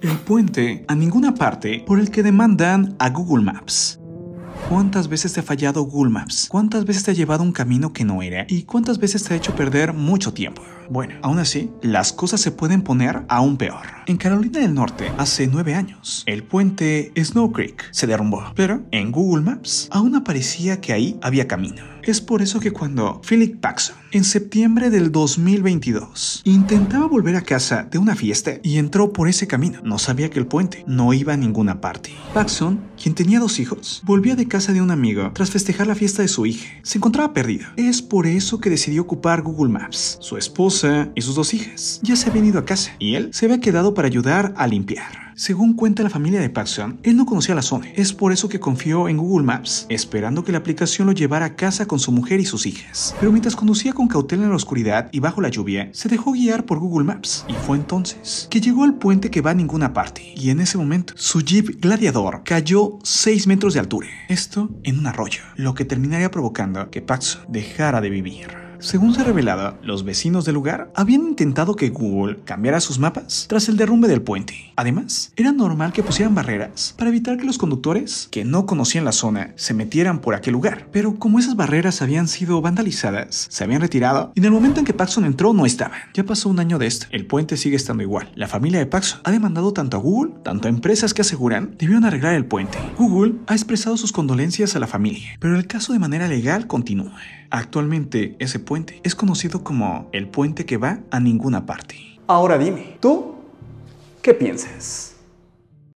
El puente a ninguna parte por el que demandan a Google Maps. ¿Cuántas veces te ha fallado Google Maps? ¿Cuántas veces te ha llevado un camino que no era? ¿Y cuántas veces te ha hecho perder mucho tiempo? Bueno, aún así, las cosas se pueden poner aún peor. En Carolina del Norte, hace nueve años, el puente Snow Creek se derrumbó, pero en Google Maps aún aparecía que ahí había camino. Es por eso que cuando Philip Paxson, en septiembre del 2022, intentaba volver a casa de una fiesta y entró por ese camino, no sabía que el puente no iba a ninguna parte. Paxson, quien tenía dos hijos, volvía de casa de un amigo tras festejar la fiesta de su hija. Se encontraba perdido. Es por eso que decidió ocupar Google Maps. Su esposa y sus dos hijas ya se habían ido a casa y él se había quedado para ayudar a limpiar. Según cuenta la familia de Paxson, él no conocía la zona. Es por eso que confió en Google Maps, esperando que la aplicación lo llevara a casa con su mujer y sus hijas. Pero mientras conducía con cautela en la oscuridad y bajo la lluvia, se dejó guiar por Google Maps. Y fue entonces que llegó al puente que va a ninguna parte. Y en ese momento, su jeep gladiador cayó 6 metros de altura. Esto en un arroyo, lo que terminaría provocando que Paxson dejara de vivir. Según se revelaba, los vecinos del lugar habían intentado que Google cambiara sus mapas tras el derrumbe del puente. Además, era normal que pusieran barreras para evitar que los conductores que no conocían la zona se metieran por aquel lugar. Pero como esas barreras habían sido vandalizadas, se habían retirado y en el momento en que Paxson entró no estaban. Ya pasó un año de esto. El puente sigue estando igual. La familia de Paxson ha demandado tanto a Google, tanto a empresas que aseguran debieron arreglar el puente. Google ha expresado sus condolencias a la familia, pero el caso de manera legal continúa. Actualmente ese puente es conocido como el puente que va a ninguna parte. Ahora dime, ¿tú qué piensas?